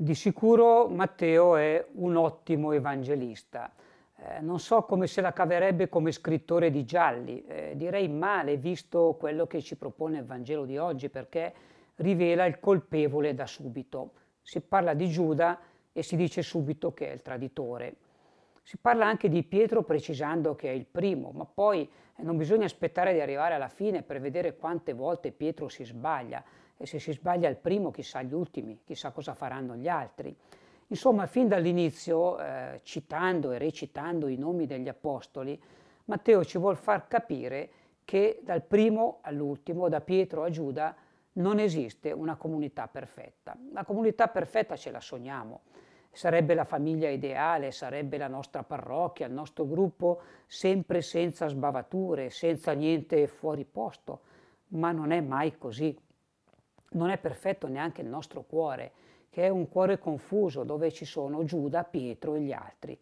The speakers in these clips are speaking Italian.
Di sicuro Matteo è un ottimo evangelista. Eh, non so come se la caverebbe come scrittore di gialli, eh, direi male visto quello che ci propone il Vangelo di oggi perché rivela il colpevole da subito. Si parla di Giuda e si dice subito che è il traditore. Si parla anche di Pietro precisando che è il primo, ma poi eh, non bisogna aspettare di arrivare alla fine per vedere quante volte Pietro si sbaglia e se si sbaglia il primo chissà gli ultimi, chissà cosa faranno gli altri. Insomma, fin dall'inizio, eh, citando e recitando i nomi degli apostoli, Matteo ci vuol far capire che dal primo all'ultimo, da Pietro a Giuda, non esiste una comunità perfetta. La comunità perfetta ce la sogniamo, sarebbe la famiglia ideale, sarebbe la nostra parrocchia, il nostro gruppo, sempre senza sbavature, senza niente fuori posto, ma non è mai così non è perfetto neanche il nostro cuore, che è un cuore confuso dove ci sono Giuda, Pietro e gli altri.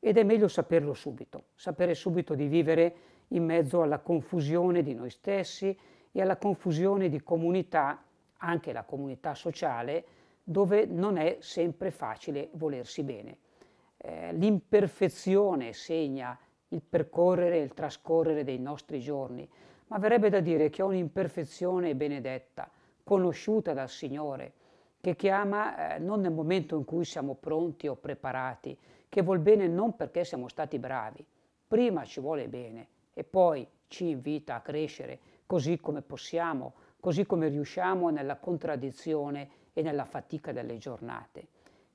Ed è meglio saperlo subito, sapere subito di vivere in mezzo alla confusione di noi stessi e alla confusione di comunità, anche la comunità sociale, dove non è sempre facile volersi bene. Eh, l'imperfezione segna il percorrere e il trascorrere dei nostri giorni, ma verrebbe da dire che è un'imperfezione benedetta, conosciuta dal Signore, che chiama eh, non nel momento in cui siamo pronti o preparati, che vuol bene non perché siamo stati bravi, prima ci vuole bene e poi ci invita a crescere così come possiamo, così come riusciamo nella contraddizione e nella fatica delle giornate.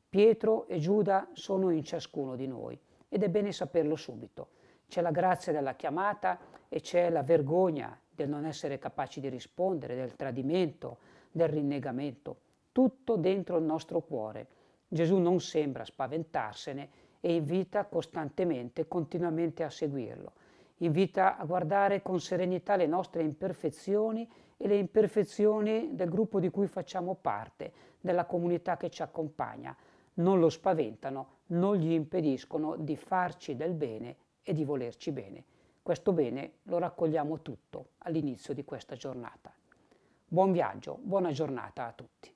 Pietro e Giuda sono in ciascuno di noi ed è bene saperlo subito. C'è la grazia della chiamata e c'è la vergogna del non essere capaci di rispondere, del tradimento, del rinnegamento, tutto dentro il nostro cuore. Gesù non sembra spaventarsene e invita costantemente, continuamente a seguirlo. Invita a guardare con serenità le nostre imperfezioni e le imperfezioni del gruppo di cui facciamo parte, della comunità che ci accompagna. Non lo spaventano, non gli impediscono di farci del bene e di volerci bene. Questo bene lo raccogliamo tutto all'inizio di questa giornata. Buon viaggio, buona giornata a tutti.